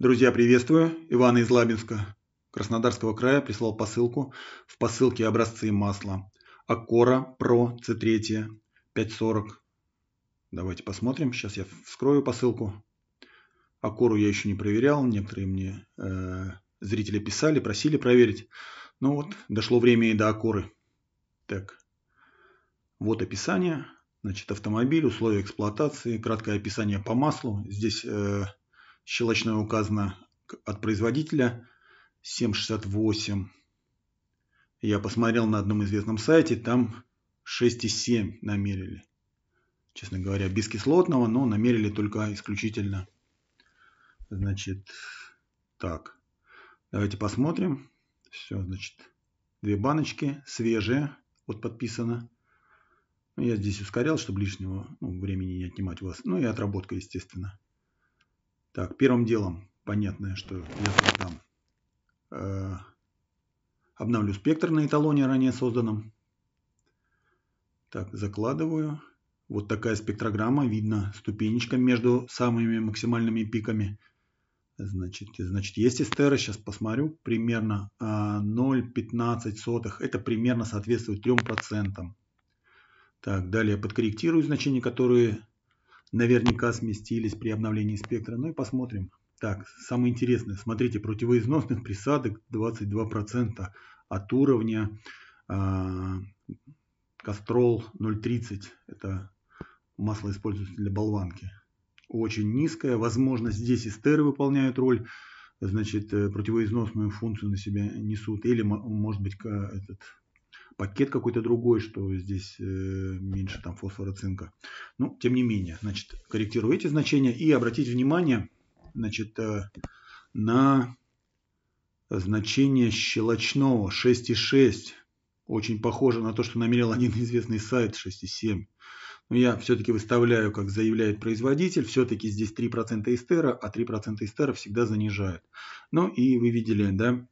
Друзья, приветствую. Иван из Лабинска, Краснодарского края прислал посылку. В посылке образцы масла. Акора Pro C3 540. Давайте посмотрим. Сейчас я вскрою посылку. Аккору я еще не проверял. Некоторые мне э, зрители писали, просили проверить. Ну вот, дошло время и до Аккоры. Так, вот описание. Значит, автомобиль, условия эксплуатации, краткое описание по маслу. Здесь... Э, Щелочная указана от производителя 768. Я посмотрел на одном известном сайте, там 6,7 намерили. Честно говоря, без кислотного, но намерили только исключительно. Значит, так. Давайте посмотрим. Все, значит, две баночки, свежие, вот подписано. Ну, я здесь ускорял, чтобы лишнего ну, времени не отнимать у вас. Ну и отработка, естественно. Так, первым делом понятное, что я там э, обновлю спектр на эталоне ранее созданном. Так, закладываю. Вот такая спектрограмма, видно ступенечка между самыми максимальными пиками. Значит, значит есть эстеры, сейчас посмотрю, примерно 0,15, э, это примерно соответствует 3%. Так, далее подкорректирую значения, которые наверняка сместились при обновлении спектра. Ну и посмотрим. Так, самое интересное, смотрите, противоизносных присадок 22% от уровня Кастрол 0,30. Это масло используется для болванки. Очень низкая. Возможно, здесь эстеры выполняют роль, значит, э, противоизносную функцию на себя несут. Или, может быть, этот пакет какой-то другой, что здесь э, меньше там фосфора цинка. Но ну, тем не менее, значит, корректирую эти значения и обратите внимание, значит, э, на значение щелочного 6,6. Очень похоже на то, что намерил один известный сайт 6,7. Но я все-таки выставляю, как заявляет производитель, все-таки здесь 3% эстера, а 3% эстера всегда занижают. Ну и вы видели, да,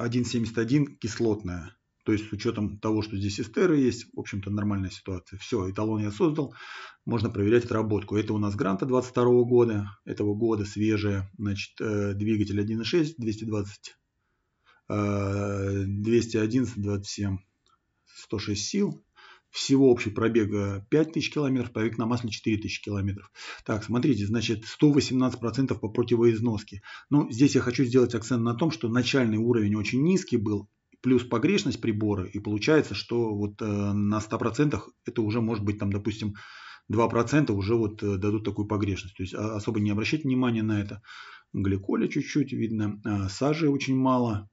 1,71 кислотная то есть с учетом того, что здесь эстеры есть, в общем-то нормальная ситуация. Все, эталон я создал, можно проверять отработку. Это у нас гранта 22 года, этого года свежая, значит, э, двигатель 1.6, 220, 211, 27, 106 сил. Всего общий пробег 5000 э, километров, пробег на масле 4000 километров. Так, смотрите, значит 118% по противоизноске. Но ну, здесь я хочу сделать акцент на том, что начальный уровень очень низкий был, плюс погрешность прибора, и получается, что вот э, на 100% это уже может быть, там, допустим, 2% уже вот э, дадут такую погрешность. То есть а, особо не обращать внимания на это. Гликоля чуть-чуть видно, а, сажи очень мало,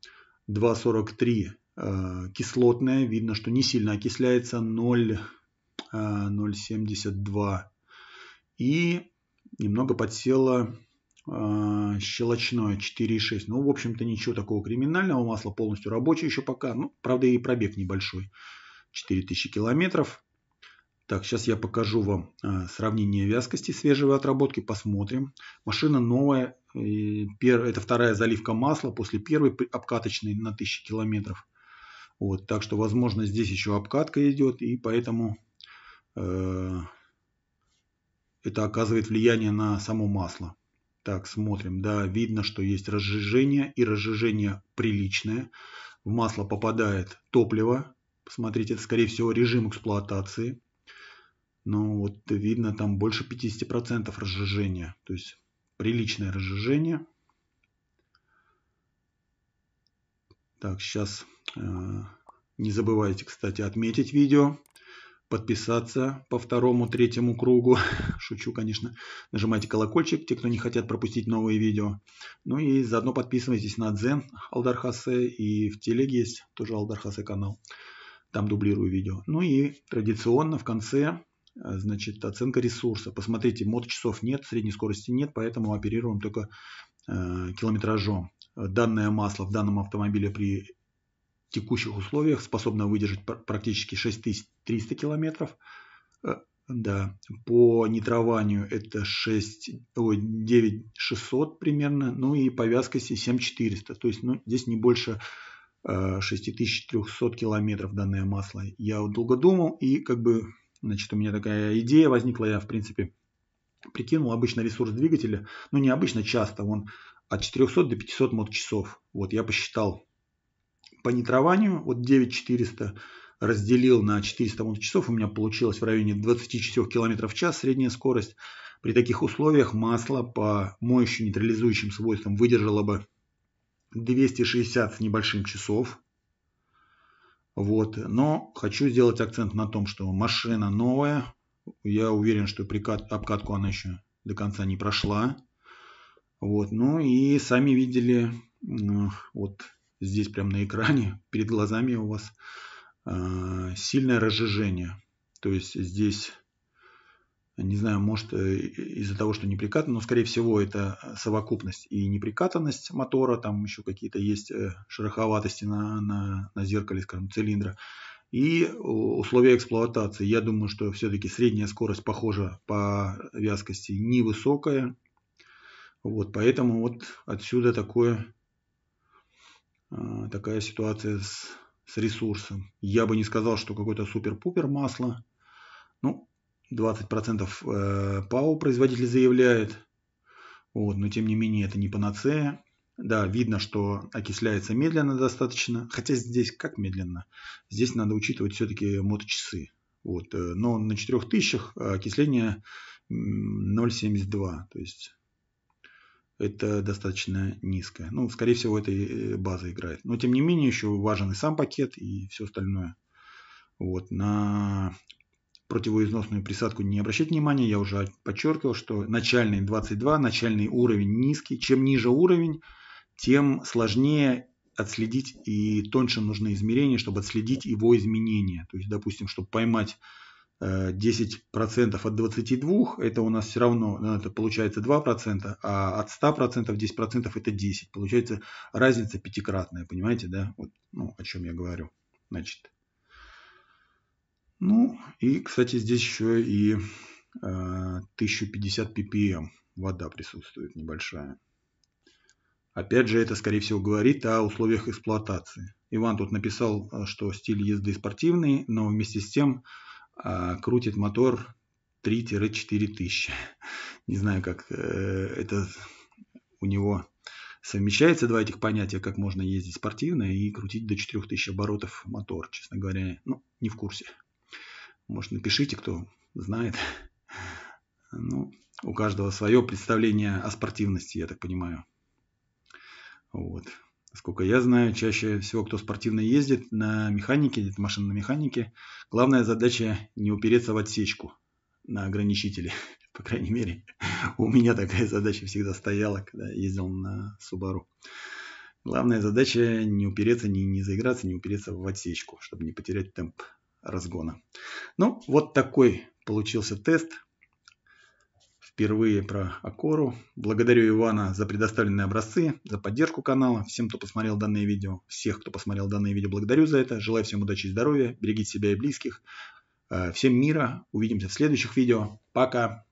2,43 а, кислотная, видно, что не сильно окисляется, 0,72 и немного подсела а, щелочное 4,6. Ну, в общем-то, ничего такого криминального. Масло полностью рабочее еще пока. Ну, правда, и пробег небольшой. 4000 километров. Так, сейчас я покажу вам а, сравнение вязкости свежего отработки. Посмотрим. Машина новая. Это вторая заливка масла после первой обкаточной на 1000 километров. Вот, так что, возможно, здесь еще обкатка идет. И поэтому э, это оказывает влияние на само масло. Так, смотрим. Да, видно, что есть разжижение, и разжижение приличное. В масло попадает топливо. Посмотрите, это, скорее всего, режим эксплуатации. но вот видно, там больше 50% разжижения. То есть, приличное разжижение. Так, сейчас э, не забывайте, кстати, отметить видео подписаться по второму, третьему кругу. Шучу, конечно. Нажимайте колокольчик, те, кто не хотят пропустить новые видео. Ну и заодно подписывайтесь на Дзен Алдархасе и в Телеге есть тоже Алдархасе канал. Там дублирую видео. Ну и традиционно в конце э, значит, оценка ресурса. Посмотрите, мод часов нет, средней скорости нет, поэтому оперируем только э, километражом. Данное масло в данном автомобиле при текущих условиях способна выдержать практически 6300 километров. Э, да, по нитрованию это 6, ой, 9600 примерно, ну и по вязкости 7400. То есть ну, здесь не больше 6300 э, километров данное масло. Я долго думал и как бы, значит, у меня такая идея возникла, я в принципе прикинул обычно ресурс двигателя, ну не обычно, часто, он от 400 до 500 мод-часов. Вот я посчитал по нитрованию вот 9400 разделил на 400 моточасов, у меня получилось в районе 24 км в час средняя скорость. При таких условиях масло по моющим нейтрализующим свойствам выдержало бы 260 с небольшим часов. Вот. Но хочу сделать акцент на том, что машина новая. Я уверен, что прикат, обкатку она еще до конца не прошла. Вот. Ну и сами видели вот здесь прямо на экране, перед глазами у вас э, сильное разжижение. То есть здесь, не знаю, может э, из-за того, что не прикатано, но скорее всего это э, совокупность и неприкатанность мотора, там еще какие-то есть э, шероховатости на, на, на зеркале, скажем, цилиндра. И условия эксплуатации. Я думаю, что все-таки средняя скорость, похожа по вязкости, невысокая. Вот, поэтому вот отсюда такое Э, такая ситуация с, с ресурсом. Я бы не сказал, что какое-то супер-пупер масло. Ну, 20% э, ПАО производитель заявляет. Вот, но тем не менее это не панацея. Да, видно, что окисляется медленно достаточно. Хотя здесь как медленно? Здесь надо учитывать все-таки моточасы. Вот, э, но на 4000 окисление 0,72. То есть это достаточно низко. Ну, скорее всего, этой э, база играет. Но, тем не менее, еще важен и сам пакет, и все остальное. Вот, на противоизносную присадку не обращать внимания. Я уже подчеркивал, что начальный 22, начальный уровень низкий. Чем ниже уровень, тем сложнее отследить и тоньше нужны измерения, чтобы отследить его изменения. То есть, допустим, чтобы поймать 10% э, от 22, это у нас все равно ну, это получается 2%, а от 100% 10% это 10. Получается разница пятикратная, понимаете, да? Вот, ну, о чем я говорю. Значит. Ну, и, кстати, здесь еще и э, 1050 ppm вода присутствует небольшая. Опять же, это, скорее всего, говорит о условиях эксплуатации. Иван тут написал, э, что стиль езды спортивный, но вместе с тем а, крутит мотор 3-4 тысячи. Не знаю, как э, это у него совмещается два этих понятия, как можно ездить спортивно и крутить до 4000 оборотов мотор, честно говоря, ну, не в курсе. Может, напишите, кто знает. Ну, у каждого свое представление о спортивности, я так понимаю. Вот. Сколько я знаю, чаще всего, кто спортивно ездит на механике, едет машина на механике, главная задача не упереться в отсечку на ограничители, По крайней мере, у меня такая задача всегда стояла, когда ездил на Subaru. Главная задача не упереться, не, не заиграться, не упереться в отсечку, чтобы не потерять темп разгона. Ну, вот такой получился тест впервые про Акору. Благодарю Ивана за предоставленные образцы, за поддержку канала, всем, кто посмотрел данное видео, всех, кто посмотрел данное видео, благодарю за это. Желаю всем удачи и здоровья, берегите себя и близких. Э, всем мира, увидимся в следующих видео. Пока!